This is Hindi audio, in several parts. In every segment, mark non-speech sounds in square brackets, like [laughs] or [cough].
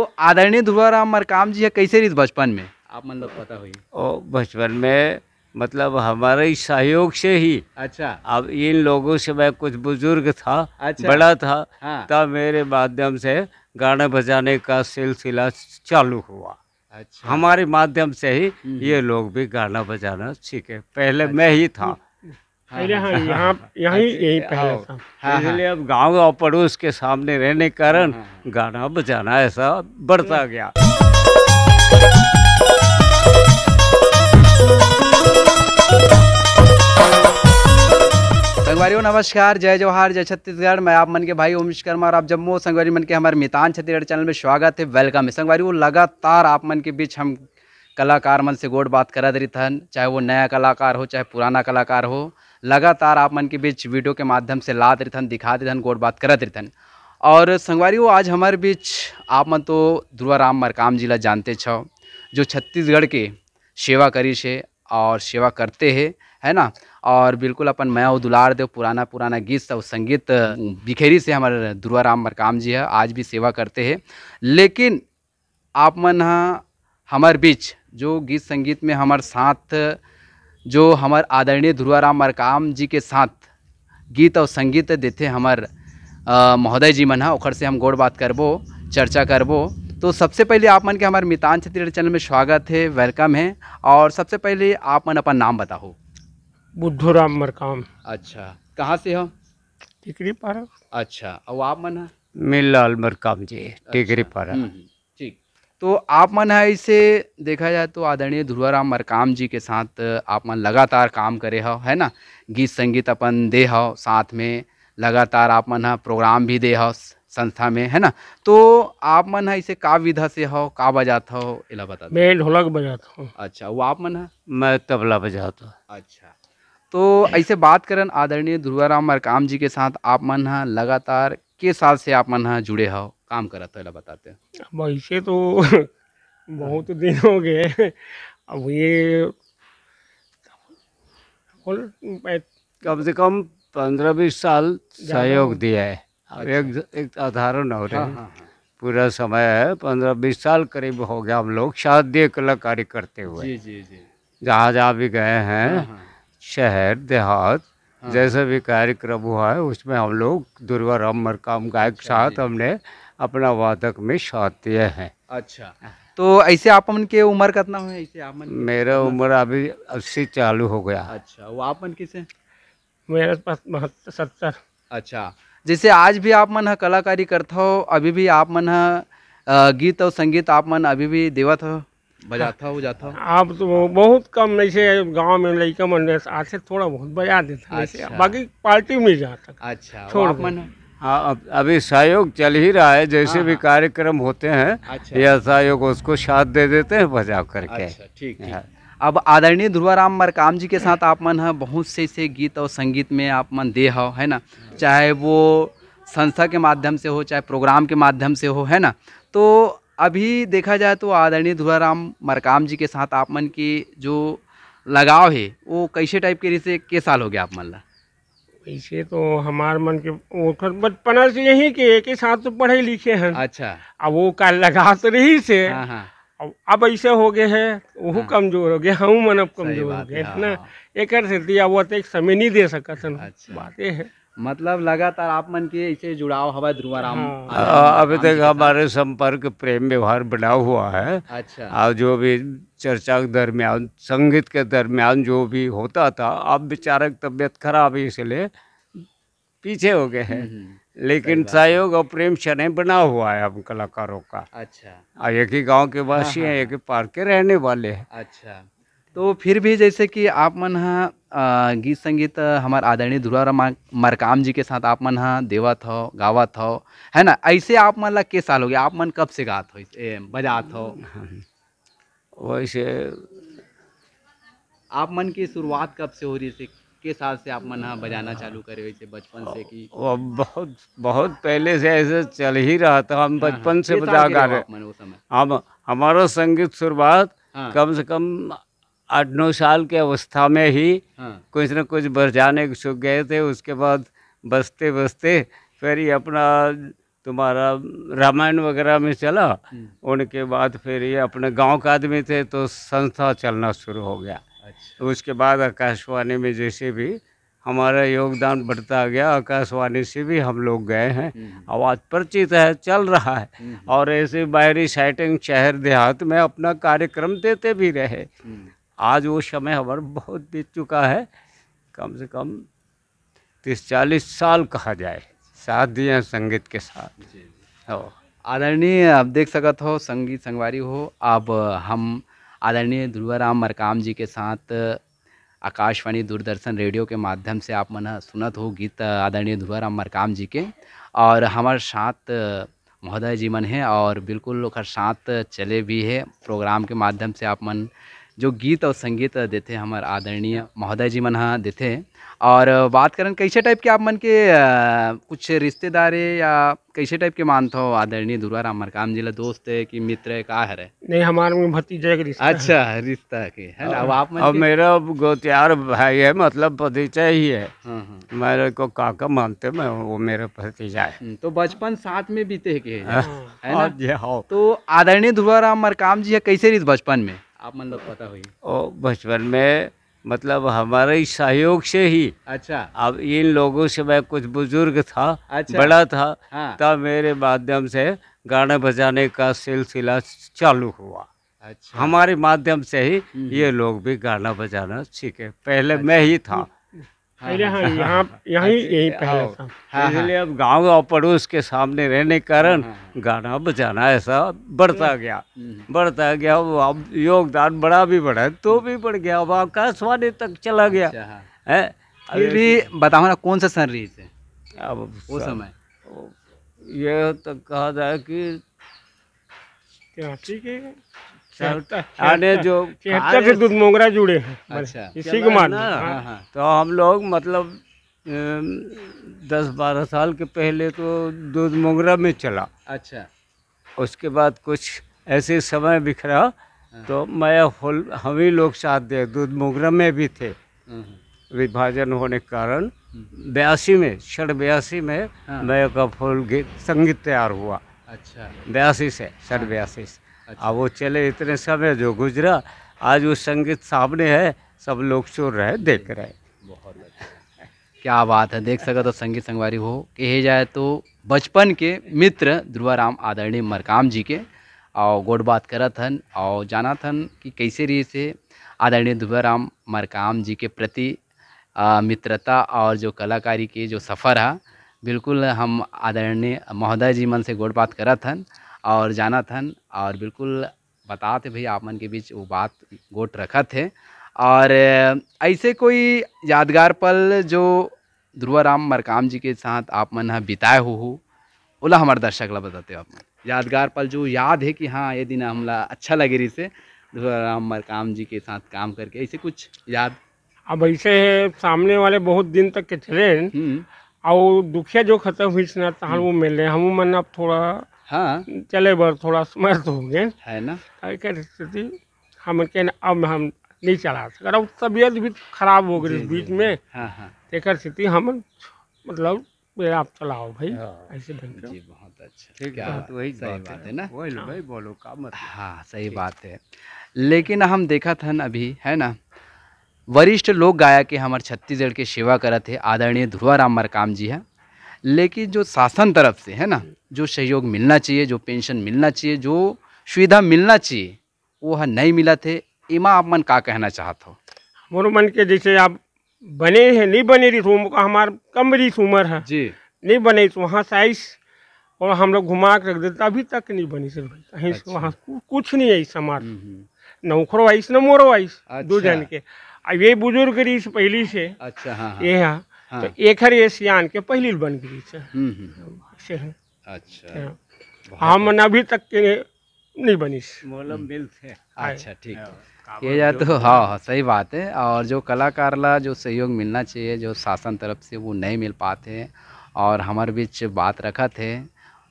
वो आदरणीय धुआराम मरकाम जी है कैसे रही बचपन में आप मतलब पता हुई ओ बचपन में मतलब हमारे सहयोग से ही अच्छा अब इन लोगों से मैं कुछ बुजुर्ग था अच्छा बड़ा था हाँ। तब मेरे माध्यम से गाने बजाने का सिलसिला चालू हुआ अच्छा हमारे माध्यम से ही हम्म। ये लोग भी गाना बजाना सीखे पहले अच्छा। मैं ही अच्छा। था हाँ, हाँ, हाँ, अब गांव और पड़ोस के सामने रहने के कारण गाना बजाना ऐसा बढ़ता गया संगवारियों नमस्कार जय जवाहर जय छत्तीसगढ़ मैं आप मन के भाई ओम विश्वकर्मा और आप जम्मू संगवारी मन के हमारे मितान छत्तीसगढ़ चैनल में स्वागत है वेलकम है संगवारियों लगातार आप मन के बीच हम कलाकार मन से गोड बात करा दे थन चाहे वो नया कलाकार हो चाहे पुराना कलाकार हो लगातार आप मन के बीच वीडियो के माध्यम से लात रिथन दिखा रिथन गोट बात करत रिथन और संगवारी वो आज हमारे बीच आप मन तो राम मरकाम जिला जानते छो जो छत्तीसगढ़ के सेवा करी से और सेवा करते हैं है ना और बिल्कुल अपन मैं दुलार देव पुराना पुराना गीत सब संगीत बिखेरी से हमारे राम मरकाम जी है आज भी सेवा करते हैं लेकिन आप मन हाँ, हमारे बीच जो गीत संगीत में हमारे साथ जो हमार आदरणीय ध्रुआराम मरकाम जी के साथ गीत और संगीत देते हमार महोदय जी मन हाँ, ओखर से हम गोड़ बात करबो चर्चा करबो तो सबसे पहले आप मन के हमारे मितान छत्तीसगढ़ चैनल में स्वागत है वेलकम है और सबसे पहले आप मन अपन नाम बताओ बुद्धूराम मरकाम अच्छा कहाँ से हो टिकरी पारा अच्छा और आप मन लाल मरकाम जी अच्छा, टिकरी पारा हम्म, हम्म। तो आप मन है इसे देखा जाए तो आदरणीय ध्रुवाराम मरकाम जी के साथ आप मन लगातार काम करे हो है ना गीत संगीत अपन दे हो साथ में लगातार आप मन है प्रोग्राम भी दे हो संस्था में है ना तो आप मन है इसे का विधा से हो का बजाता हो इला बता मैं ढोलक बजाता हूँ अच्छा वो आप मन है मैं तबला बजाता हूँ अच्छा तो ऐसे बात करें आदरणीय ध्रुवाराम मरकाम जी के साथ आप मन है लगातार के साल से आप मन हाँ जुड़े हो काम करा था तो बताते वैसे तो बहुत दिन हो गए अब ये कम से कम पंद्रह बीस साल सहयोग दिया है अच्छा। एक एक साधारण हो रहा है हाँ, हाँ, पूरा समय है पंद्रह बीस साल करीब हो गया हम लोग शादी कलाकारी करते हुए जी जी जी जहाँ जहाँ भी गए हैं शहर देहात हाँ। जैसा भी कार्यक्रम हुआ है उसमें हम लोग दुर्गा राम मरकाम गायक अच्छा साथ हमने अपना वादक में साथ दिए हैं अच्छा तो ऐसे आप मन के उम्र कितना है ऐसे आप मन मेरा उम्र अभी अस्सी चालू हो गया अच्छा वो आप मन किसे पास बहत्तर सत्तर अच्छा जैसे आज भी आप मन कलाकारी करता हो अभी भी आप मन गीत और संगीत आप मन अभी भी देवत हो बजाता था हो जाता आप तो बहुत कम ऐसे गांव में लड़का मन आते थोड़ा बहुत बजा देता अच्छा। बाकी पार्टी में जाता अच्छा छोड़ मन हाँ अभी सहयोग चल ही रहा है जैसे हाँ, भी हाँ। कार्यक्रम होते हैं अच्छा, या सहयोग उसको साथ दे देते हैं बजा करके अच्छा, ठीक, ठीक। हाँ। अब आदरणीय ध्रुआराम मरकाम जी के साथ आप मन है बहुत से से गीत और संगीत में आप मन दे हो है ना चाहे वो संस्था के माध्यम से हो चाहे प्रोग्राम के माध्यम से हो है ना तो अभी देखा जाए तो आदरणीय धुआराम मरकाम जी के साथ आप मन की जो लगाव है वो कैसे टाइप के जैसे के साल हो गया आप मन ला ऐसे तो हमार मन के वो तो से यही के एक ही साथ तो पढ़े लिखे हैं अच्छा अब वो का लगा तो रही से हाँ, हाँ। अब ऐसे हो गए है वह हाँ। कमजोर हो गए हम मन अब कमजोर हो गए ना तो एक समय नहीं दे अच्छा। बातें हैं मतलब लगातार आप मन के इसे जुड़ाव हवा ध्रुवाराम हाँ। अभी तक हमारे संपर्क प्रेम व्यवहार बना हुआ है अच्छा और जो भी चर्चा के दरमियान संगीत के दरमियान जो भी होता था अब बेचारक तबियत खराब है इसलिए पीछे हो गए हैं हम्म, हम्म। लेकिन सहयोग और प्रेम शनि बना हुआ है हम कलाकारों का अच्छा एक ही गांव के वासी हाँ, हाँ, हैं एक हाँ। ही पार्क के रहने वाले हैं अच्छा तो फिर भी जैसे कि आप मन हाँ गीत संगीत हमार आदरणीय धुराराम मरकाम जी के साथ आप मन हाँ देवत हो गावत हो है ना ऐसे आप मन ला के साल हो गया आप मन कब से गात हो ए, बजात हो वैसे आप मन की शुरुआत कब से हो रही है के साल से आप मन हाँ बजाना चालू करे वैसे बचपन से कि बहुत बहुत पहले से ऐसे चल ही रहा था हम हाँ, हाँ। बचपन से बजा गा रहे हम हमारा संगीत शुरुआत हाँ। कम से कम आठ नौ साल के अवस्था में ही हाँ। कुछ न कुछ जाने सुख गए थे उसके बाद बसते बसते फिर ये अपना तुम्हारा रामायण वगैरह में चला हम्म। उनके बाद फिर ये अपने गांव का आदमी थे तो संस्था चलना शुरू हो गया अच्छा। उसके बाद आकाशवाणी में जैसे भी हमारा योगदान बढ़ता गया आकाशवाणी से भी हम लोग गए हैं हम्म, हम्म। आवाज़ परिचित है चल रहा है और ऐसे बाहरी साइटिंग शहर देहात में अपना कार्यक्रम देते भी रहे आज वो समय हमारा बहुत बीत चुका है कम से कम तीस चालीस साल कहा जाए साथ दिए संगीत के साथ हो आदरणीय आप देख सकत हो संगीत संगवारी हो अब हम आदरणीय ध्रुवराम मरकाम जी के साथ आकाशवाणी दूरदर्शन रेडियो के माध्यम से आप मन सुनत हो गीत आदरणीय ध्रुवराम मरकाम जी के और हमारे साथ महोदय जी मन है और बिल्कुल साथ चले भी है प्रोग्राम के माध्यम से आप मन जो गीत और संगीत देते हैं हमारे आदरणीय महोदय जी मन देते हैं और बात करें कैसे टाइप के आप मन के कुछ रिश्तेदार है या कैसे टाइप के मानते हो आदरणीय दुर्गा राम मरकाम जिला दोस्त है कि मित्र है का है नहीं हमारे में भतीजा के रिश्ता अच्छा रिश्ता के है ना अब आप मन अब मेरा गोत्यार भाई है मतलब भतीजा ही है हाँ, हाँ। मेरे को काका मानते मैं वो मेरा भतीजा है हम्म, तो बचपन साथ में बीते के है ना हाँ, तो आदरणीय दुर्गा राम मरकाम जी है कैसे रही बचपन में आप मतलब पता हुई ओ बचपन में मतलब हमारे ही सहयोग से ही अच्छा अब इन लोगों से मैं कुछ बुजुर्ग था अच्छा बड़ा था हाँ। तब मेरे माध्यम से गाना बजाने का सिलसिला चालू हुआ अच्छा हमारे माध्यम से ही हम्म। ये लोग भी गाना बजाना सीखे पहले अच्छा। मैं ही अच्छा। था अब गांव और पड़ोस के सामने रहने के कारण हाँ, हाँ, हाँ। गाना बजाना ऐसा बढ़ता हम्म, गया हम्म। बढ़ता गया अब योगदान बड़ा भी बढ़ा तो भी बढ़ गया अब आकाशवाणी तक चला गया अच्छा, है अभी बताओ ना कौन सा सर रही थे अब वो समय यह तक कहा जाए कि ठीक है अच्छा। [laughs] आने जो से तो दूध मोगरा जुड़े अच्छा इसी को मारना हाँ, हाँ। हाँ। तो हम लोग मतलब दस बारह साल के पहले तो दूध मोगरा में चला अच्छा उसके बाद कुछ ऐसे समय बिखरा तो मैं हम ही लोग साथ दे दूध मोगरा में भी थे विभाजन होने के कारण बयासी में क्षण बयासी में मैं का फूल संगीत तैयार हुआ अच्छा बयासी से क्षण बयासी से अच्छा। अब वो चले इतने समय जो गुजरा आज वो संगीत सामने है सब लोग सुन रहे देख रहे बहुत अच्छा। क्या बात है देख सका तो संगीत संगवारी हो कहे जाए तो बचपन के मित्र ध्रुवाराम आदरणीय मरकाम जी के और गोड बात करा थन और जाना थन कि कैसे रही से आदरणीय ध्रुवाराम मरकाम जी के प्रति आ, मित्रता और जो कलाकारी के जो सफ़र है बिल्कुल हम आदरणीय महोदय जी मन से गोड बात करत हन और जाना थन और बिल्कुल बताते भाई आप मन के बीच वो बात गोट रखत है और ऐसे कोई यादगार पल जो ध्रुआराम मरकाम जी के साथ आप मन है बिताए हो ओला हमारे दर्शक ला बताते हो आप यादगार पल जो याद है कि हाँ ये दिन हमला अच्छा लगे रही से ध्रुआराम मरकाम जी के साथ काम करके ऐसे कुछ याद अब ऐसे है सामने वाले बहुत दिन तक के चले हम्म। और दुखिया जो खत्म हुई ना तो वो मिले हम मन अब थोड़ा हाँ चले बार थोड़ा समर्थ तो होंगे है ना स्थिति हम के अब हम नहीं चला सकते और तबीयत भी खराब हो गई इस बीच में हाँ हाँ एक तो स्थिति हम मतलब आप चलाओ भाई हाँ। ऐसे जी बहुत अच्छा ठीक है तो वही सही बात है ना वही हाँ। भाई बोलो का मत हाँ सही बात है लेकिन हम देखा था ना अभी है ना वरिष्ठ लोक गायक के हमारे छत्तीसगढ़ के सेवा करते आदरणीय ध्रुआ राम मरकाम जी हैं लेकिन जो शासन तरफ से है ना जो सहयोग मिलना चाहिए जो पेंशन मिलना चाहिए जो सुविधा मिलना चाहिए वो नहीं मिला थे इमा आप मन का कहना चाहता हो मोरू मन के जैसे आप बने हैं नहीं बने रही हमारा कम रही उम्र है जी नहीं बने तो वहाँ साइस और हम लोग घुमा के रख देते अभी तक नहीं बनी सर भाई कहीं अच्छा। वहाँ कुछ नहीं इस समाज हम्म, हम्म। नौखरो आइस न मोरो आइस अच्छा। दो जन के अब ये बुजुर्ग रही पहली से अच्छा हाँ, हाँ। ये है हाँ। तो एकर एशियान के पहली बन गई हम्म, हम्म, हम्म। से अच्छा हाँ। हम अभी तक के नहीं बनी मौलम बिल थे अच्छा ठीक हाँ, ये या तो हाँ हाँ सही बात है और जो कलाकार ला जो सहयोग मिलना चाहिए जो शासन तरफ से वो नहीं मिल पाते और हमारे बीच बात रखा थे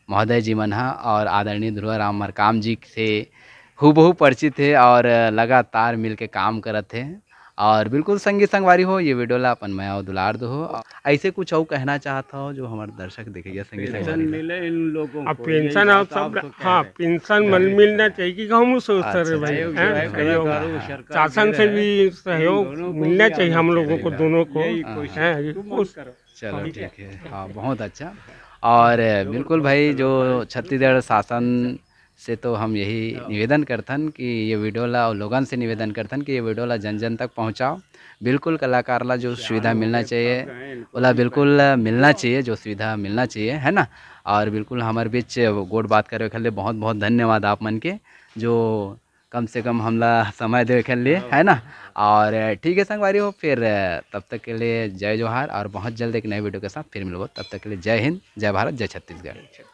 महोदय जी मनहा और आदरणीय ध्रुआ राम मरकाम जी से हूबहू परिचित थे और लगातार मिल के काम करत हैं और बिल्कुल संगी संगवारी हो ये वीडियो ला अपन मैं दुलार्द हो ऐसे कुछ और कहना चाहता हो जो हमारे दर्शक देखेगा संगी संगवारी मिले इन लोगों को पेंशन आप सब हाँ पेंशन मिलना चाहिए हम अच्छा, शासन से भी सहयोग मिलना चाहिए हम लोगों को दोनों को हाँ। चलो ठीक है हाँ बहुत अच्छा और बिल्कुल भाई जो छत्तीसगढ़ शासन से तो हम यही हाँ। निवेदन करथन कि ये वीडियो ला और लोगन से निवेदन करथन कि ये वीडियो ला जन जन तक पहुंचाओ बिल्कुल कलाकार ला जो सुविधा मिलना चाहिए वाला बिल्कुल मिलना हाँ। चाहिए जो सुविधा मिलना चाहिए है ना और बिल्कुल हमारे बीच गोट बात करे के बहुत बहुत धन्यवाद आप मन के जो कम से कम हमला समय दे के लिए हाँ। है ना और ठीक है संगवारी हो फिर तब तक के लिए जय जोहार और बहुत जल्द एक नए वीडियो के साथ फिर मिलो तब तक के लिए जय हिंद जय भारत जय छत्तीसगढ़